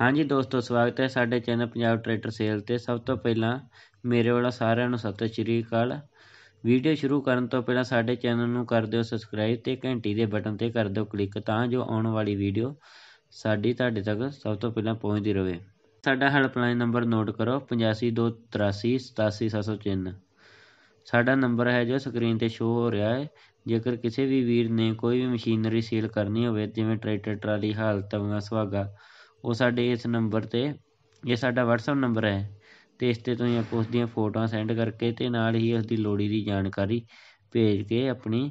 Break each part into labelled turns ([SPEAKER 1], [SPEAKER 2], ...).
[SPEAKER 1] ਹਾਂਜੀ ਦੋਸਤੋ ਸਵਾਗਤ ਹੈ ਸਾਡੇ ਚੈਨਲ ਪੰਜਾਬ ਟਰੈਕਟਰ ਸੇਲ ਤੇ ਸਭ ਤੋਂ ਪਹਿਲਾਂ ਮੇਰੇ ਵੱਲੋਂ ਸਾਰਿਆਂ ਨੂੰ ਸਤਿ ਸ਼੍ਰੀ ਅਕਾਲ ਵੀਡੀਓ ਸ਼ੁਰੂ ਕਰਨ ਤੋਂ ਪਹਿਲਾਂ ਸਾਡੇ ਚੈਨਲ ਨੂੰ ਕਰ ਦਿਓ ਸਬਸਕ੍ਰਾਈਬ ਤੇ ਘੰਟੀ ਦੇ ਬਟਨ ਤੇ ਕਰ ਦਿਓ ਕਲਿੱਕ ਤਾਂ ਜੋ ਆਉਣ ਵਾਲੀ ਵੀਡੀਓ ਸਾਡੀ ਤੁਹਾਡੇ ਤੱਕ ਸਭ ਤੋਂ ਪਹਿਲਾਂ ਪਹੁੰਚਦੀ ਰਹੇ ਸਾਡਾ ਹੈਲਪਲਾਈਨ ਨੰਬਰ ਨੋਟ ਕਰੋ 8523877703 ਸਾਡਾ ਨੰਬਰ ਹੈ ਜੋ ਸਕਰੀਨ ਤੇ ਸ਼ੋ ਹੋ ਰਿਹਾ ਹੈ ਜੇਕਰ ਕਿਸੇ ਵੀ ਵੀਰ ਨੇ ਕੋਈ ਵੀ ਮਸ਼ੀਨਰੀ ਸੇਲ ਕਰਨੀ ਹੋਵੇ ਜਿਵੇਂ ਟਰੈਕਟਰ ਟਰਾਲੀ ਹਾਲਤ ਤਵਾ ਸਵਾਗਾ ਉਹ ਸਾਡੇ ਇਸ ਨੰਬਰ 'ਤੇ ਇਹ ਸਾਡਾ WhatsApp ਨੰਬਰ ਹੈ ਤੇ ਇਸ 'ਤੇ ਤੁਸੀਂ ਉਸ ਦੀਆਂ ਫੋਟੋਆਂ ਸੈਂਡ ਕਰਕੇ ਤੇ ਨਾਲ ਹੀ ਉਸ ਲੋੜੀ ਦੀ ਜਾਣਕਾਰੀ ਭੇਜ ਕੇ ਆਪਣੀ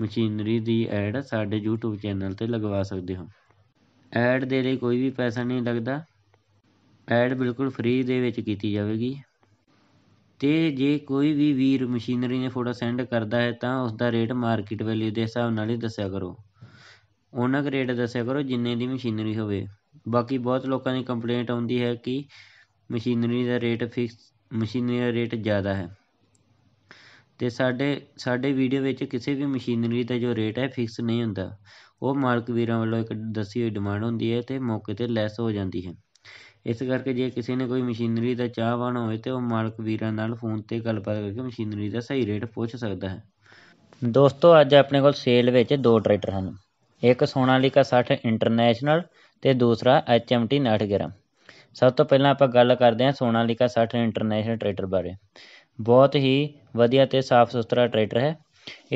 [SPEAKER 1] ਮਸ਼ੀਨਰੀ ਦੀ ਐਡ ਸਾਡੇ YouTube ਚੈਨਲ 'ਤੇ ਲਗਵਾ ਸਕਦੇ ਹੋ ਐਡ ਦੇ ਲਈ ਕੋਈ ਵੀ ਪੈਸਾ ਨਹੀਂ ਲੱਗਦਾ ਐਡ ਬਿਲਕੁਲ ਫ੍ਰੀ ਦੇ ਵਿੱਚ ਕੀਤੀ ਜਾਵੇਗੀ ਤੇ ਜੇ ਕੋਈ ਵੀ ਵੀਰ ਮਸ਼ੀਨਰੀ ਨੇ ਫੋਟੋ ਸੈਂਡ ਕਰਦਾ ਹੈ ਤਾਂ ਉਸ ਦਾ ਰੇਟ ਮਾਰਕੀਟ ਵੈਲਿਊ ਦੇ ਹਿਸਾਬ ਨਾਲ ਹੀ ਦੱਸਿਆ ਕਰੋ ਉਹਨਾਂ ਦਾ ਰੇਟ ਦੱਸਿਆ ਕਰੋ ਜਿੰਨੇ ਦੀ ਮਸ਼ੀਨਰੀ ਹੋਵੇ ਬਾਕੀ ਬਹੁਤ ਲੋਕਾਂ ਦੀ ਕੰਪਲੇਂਟ ਆਉਂਦੀ ਹੈ ਕਿ ਮਸ਼ੀਨਰੀ ਦਾ ਰੇਟ ਫਿਕਸ ਮਸ਼ੀਨਰੀ ਦਾ ਰੇਟ ਜ਼ਿਆਦਾ ਹੈ ਅਤੇ ਸਾਡੇ ਸਾਡੇ ਵੀਡੀਓ ਵਿੱਚ ਕਿਸੇ ਵੀ ਮਸ਼ੀਨਰੀ ਦਾ ਜੋ ਰੇਟ ਹੈ ਫਿਕਸ ਨਹੀਂ ਹੁੰਦਾ ਉਹ ਮਾਲਕ ਵੀਰਾਂ ਵੱਲੋਂ ਇੱਕ ਦੱਸੀ ਹੋਈ ਡਿਮਾਂਡ ਹੁੰਦੀ ਹੈ ਅਤੇ ਮੌਕੇ 'ਤੇ ਲੈਸ ਹੋ ਜਾਂਦੀ ਹੈ ਇਸ ਕਰਕੇ ਜੇ ਕਿਸੇ ਨੇ ਕੋਈ ਮਸ਼ੀਨਰੀ ਦਾ ਚਾਹਵਾਨ ਹੋਵੇ ਤਾਂ ਉਹ ਮਾਲਕ ਵੀਰਾਂ ਨਾਲ ਫੋਨ 'ਤੇ ਗੱਲਬਾਤ ਕਰਕੇ ਮਸ਼ੀਨਰੀ ਦਾ ਸਹੀ ਰੇਟ ਪੁੱਛ ਸਕਦਾ ਹੈ ਦੋਸਤੋ ਅੱਜ ਆਪਣੇ ਕੋਲ ਸੇਲ ਵਿੱਚ ਦੋ ਟਰੈਕਟਰ ਹਨ ਇੱਕ ਸੋਨਾਲੀਕਾ 60 ਇੰਟਰਨੈਸ਼ਨਲ ਤੇ ਦੂਸਰਾ HMT ਐਮ ਗ੍ਰਾਮ ਸਭ ਤੋਂ ਪਹਿਲਾਂ ਆਪਾਂ ਗੱਲ ਕਰਦੇ ਹਾਂ ਸੋਨਾਲੀਕਾ 60 ਇੰਟਰਨੈਸ਼ਨਲ ਟਰੈਕਟਰ ਬਾਰੇ ਬਹੁਤ ਹੀ ਵਧੀਆ ਤੇ ਸਾਫ ਸੁਥਰਾ ਟਰੈਕਟਰ ਹੈ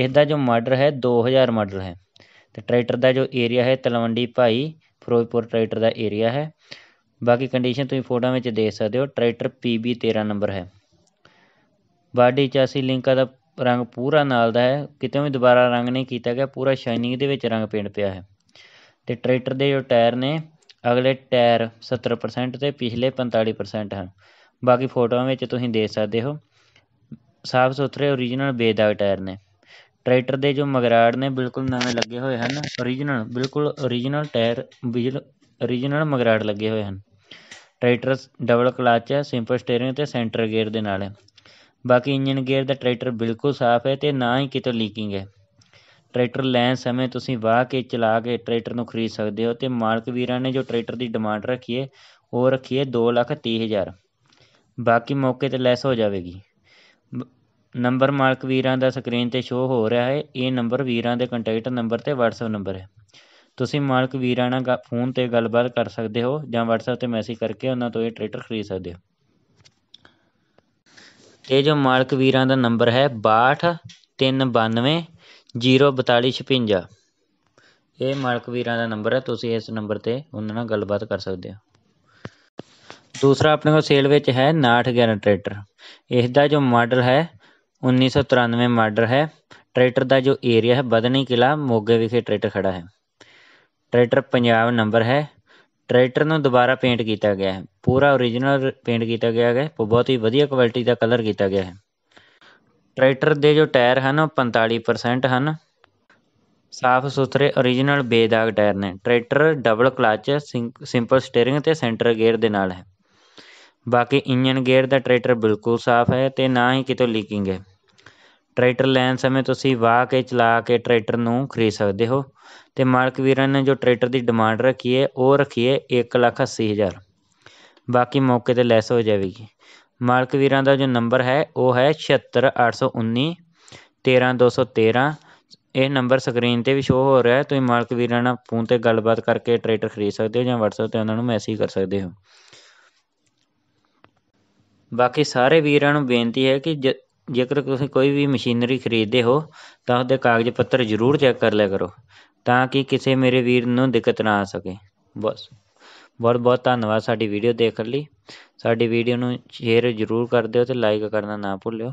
[SPEAKER 1] ਇਸ ਦਾ ਜੋ ਮਾਡਲ ਹੈ 2000 ਮਾਡਲ ਹੈ ਤੇ ਟਰੈਕਟਰ ਦਾ ਜੋ ਏਰੀਆ ਹੈ ਤਲਵੰਡੀ ਭਾਈ ਫਿਰੋਜ਼ਪੁਰ ਟਰੈਕਟਰ ਦਾ ਏਰੀਆ ਹੈ ਬਾਕੀ ਕੰਡੀਸ਼ਨ ਤੁਸੀਂ ਫੋਟੋਆਂ ਵਿੱਚ ਦੇਖ ਸਕਦੇ ਹੋ ਟਰੈਕਟਰ PB 13 ਨੰਬਰ ਹੈ ਬਾਡੀ ਚਾਸੀ ਲਿੰਕਾ ਦਾ ਰੰਗ ਪੂਰਾ ਨਾਲ ਦਾ ਹੈ ਕਿਤੇ ਵੀ ਦੁਬਾਰਾ ਰੰਗ ਨਹੀਂ ਕੀਤਾ ਗਿਆ ਪੂਰਾ ਸ਼ਾਈਨਿੰਗ ਦੇ ਵਿੱਚ ਰੰਗ ਪੇਂਟ ਪਿਆ ਹੈ ਤੇ ਟਰੈਕਟਰ ਦੇ ਜੋ ਟਾਇਰ ਨੇ ਅਗਲੇ ਟਾਇਰ 70% ਤੇ ਪਿਛਲੇ 45% ਹਨ ਬਾਕੀ ਫੋਟੋਆਂ ਵਿੱਚ ਤੁਸੀਂ ਦੇਖ ਸਕਦੇ ਹੋ ਸਾਫ਼ ਸੁਥਰੇ ਓਰੀਜਨਲ ਬੇਦਾਗ ਟਾਇਰ ਨੇ ਟਰੈਕਟਰ ਦੇ ਜੋ ਮਗਰਾੜ ਨੇ ਬਿਲਕੁਲ ਨਵੇਂ ਲੱਗੇ ਹੋਏ ਹਨ ਓਰੀਜਨਲ ਬਿਲਕੁਲ ਓਰੀਜਨਲ ਟਾਇਰ ਬਿਜਲ ਓਰੀਜਨਲ ਮਗਰਾੜ ਲੱਗੇ ਹੋਏ ਹਨ ਟਰੈਕਟਰ ਡਬਲ ਕਲਚ ਹੈ ਸਿੰਪਲ ਸਟੀਅਰਿੰਗ ਤੇ ਸੈਂਟਰ ਗੇਅਰ ਦੇ ਨਾਲ ਹੈ ਬਾਕੀ ਇੰਜਨ ਗੇਅਰ ਦਾ ਟਰੈਕਟਰ ਬਿਲਕੁਲ ਸਾਫ਼ ਹੈ ਤੇ ਨਾ ਹੀ ਕਿਤੇ ਲੀਕਿੰਗ ਹੈ ਟਰੈਕਟਰ ਲੈਣ ਸਮੇਂ ਤੁਸੀਂ ਵਾਹ ਕੇ ਚਲਾ ਕੇ ਟਰੈਕਟਰ ਨੂੰ ਖਰੀਦ ਸਕਦੇ ਹੋ ਅਤੇ ਮਾਲਕ ਵੀਰਾਂ ਨੇ ਜੋ ਟਰੈਕਟਰ ਦੀ ਡਿਮਾਂਡ ਰੱਖੀ ਹੈ ਉਹ ਰੱਖੀ ਹੈ ਦੋ ਲੱਖ ਤੀਹ ਹਜ਼ਾਰ ਬਾਕੀ ਮੌਕੇ 'ਤੇ ਲੈਸ ਹੋ ਜਾਵੇਗੀ ਨੰਬਰ ਮਾਲਕ ਵੀਰਾਂ ਦਾ ਸਕਰੀਨ 'ਤੇ ਸ਼ੋ ਹੋ ਰਿਹਾ ਹੈ ਇਹ ਨੰਬਰ ਵੀਰਾਂ ਦੇ ਕੰਟੈਕਟ ਨੰਬਰ ਅਤੇ WhatsApp ਨੰਬਰ ਹੈ ਤੁਸੀਂ ਮਾਲਕ ਵੀਰਾਂ ਨਾਲ ਫੋਨ 'ਤੇ ਗੱਲਬਾਤ ਕਰ ਸਕਦੇ ਹੋ ਜਾਂ WhatsApp 'ਤੇ ਮੈਸੇਜ ਕਰਕੇ ਉਹਨਾਂ ਤੋਂ ਇਹ ਟਰੈਕਟਰ ਖਰੀਦ ਸਕਦੇ ਹੋ ਇਹ ਜੋ ਮਾਲਕ ਵੀਰਾਂ ਦਾ ਨੰਬਰ ਹੈ 62 392 ਜੀਰੋ ਬਤਾਲੀ ਇਹ ਮਾਲਕ ਵੀਰਾਂ ਦਾ ਨੰਬਰ ਹੈ ਤੁਸੀਂ ਇਸ ਨੰਬਰ ਤੇ ਉਹਨਾਂ ਨਾਲ ਗੱਲਬਾਤ ਕਰ ਸਕਦੇ ਹੋ ਦੂਸਰਾ ਆਪਣੇ ਕੋਲ ਸੇਲ ਵਿੱਚ ਹੈ 6911 ਜਨਰੇਟਰ ਇਸ ਦਾ ਜੋ ਮਾਡਲ ਹੈ 1993 ਮਾਡਲ ਹੈ ਟਰੈਕਟਰ ਦਾ ਜੋ ਏਰੀਆ ਹੈ ਬਦਨੀ ਕਿਲਾ ਮੋਗੇ ਵਿਖੇ ਟਰੈਕਟਰ ਖੜਾ ਹੈ ਟਰੈਕਟਰ ਪੰਜਾਬ ਨੰਬਰ ਹੈ ਟਰੈਕਟਰ ਨੂੰ ਦੁਬਾਰਾ ਪੇਂਟ ਕੀਤਾ ਗਿਆ ਹੈ ਪੂਰਾ origignal ਪੇਂਟ ਕੀਤਾ ਗਿਆ ਹੈ ਬਹੁਤ ਹੀ ਵਧੀਆ ਕੁਆਲਿਟੀ ਦਾ ਕਲਰ ਕੀਤਾ ਗਿਆ ਹੈ ਟਰੈਕਟਰ ਦੇ ਜੋ ਟਾਇਰ ਹਨ ਉਹ 45% ਹਨ ਸਾਫ ਸੁਥਰੇ origignal ਬੇਦਾਗ ਟਾਇਰ ਨੇ ਟਰੈਕਟਰ ਡਬਲ ਕਲੱਚ ਸਿੰਪਲ ਸਟੀering ਤੇ ਸੈਂਟਰ ਗੇਅਰ ਦੇ ਨਾਲ ਹੈ ਬਾਕੀ ਇੰਜਨ ਗੇਅਰ ਦਾ ਟਰੈਕਟਰ ਬਿਲਕੁਲ ਸਾਫ ਹੈ ਤੇ ਨਾ ਹੀ ਕਿਤੇ ਲੀਕਿੰਗ ਹੈ ਟਰੈਕਟਰ ਲੈਣ ਸਮੇਂ ਤੁਸੀਂ ਵਾਹ ਕੇ ਚਲਾ ਕੇ ਟਰੈਕਟਰ ਨੂੰ ਖਰੀਦ ਸਕਦੇ ਹੋ ਤੇ ਮਾਲਕ ਵੀਰਾਂ ਨੇ ਜੋ ਟਰੈਕਟਰ ਦੀ ਡਿਮਾਂਡ ਰੱਖੀ ਹੈ ਉਹ ਰੱਖੀ ਹੈ 1,80,000 ਬਾਕੀ ਮੌਕੇ 'ਤੇ ਲੈਸ ਹੋ ਜਾਵੇਗੀ ਮਾਲਕ ਵੀਰਾਂ ਦਾ ਜੋ ਨੰਬਰ ਹੈ ਉਹ ਹੈ 76819 13213 ਇਹ ਨੰਬਰ ਸਕਰੀਨ ਤੇ ਵੀ ਸ਼ੋ ਹੋ ਰਿਹਾ ਹੈ ਤੁਸੀਂ ਮਾਲਕ ਵੀਰਾਂ ਨਾਲ ਫੋਨ ਤੇ ਗੱਲਬਾਤ ਕਰਕੇ ਟਰੈਕਟਰ ਖਰੀਦ ਸਕਦੇ ਹੋ ਜਾਂ WhatsApp ਤੇ ਉਹਨਾਂ ਨੂੰ ਮੈਸੇਜ ਕਰ ਸਕਦੇ ਹੋ ਬਾਕੀ ਸਾਰੇ ਵੀਰਾਂ ਨੂੰ ਬੇਨਤੀ ਹੈ ਕਿ ਜੇਕਰ ਤੁਸੀਂ ਕੋਈ ਵੀ ਮਸ਼ੀਨਰੀ ਖਰੀਦਦੇ ਹੋ ਤਾਂ ਉਹਦੇ ਕਾਗਜ਼ ਪੱਤਰ ਜ਼ਰੂਰ ਚੈੱਕ ਕਰ ਲਿਆ ਕਰੋ ਤਾਂ ਕਿ ਕਿਸੇ ਮੇਰੇ ਵੀਰ ਨੂੰ ਦਿੱਕਤ ਨਾ ਆ ਸਕੇ ਬਸ ਬਹੁਤ ਬਹੁਤ ਧੰਨਵਾਦ ਸਾਡੀ ਵੀਡੀਓ ਦੇਖਣ ਲਈ ਸਾਡੀ ਵੀਡੀਓ ਨੂੰ ਸ਼ੇਅਰ ਜ਼ਰੂਰ ਕਰ ਦਿਓ ਅਤੇ ਲਾਈਕ ਕਰਨਾ ਨਾ ਭੁੱਲਿਓ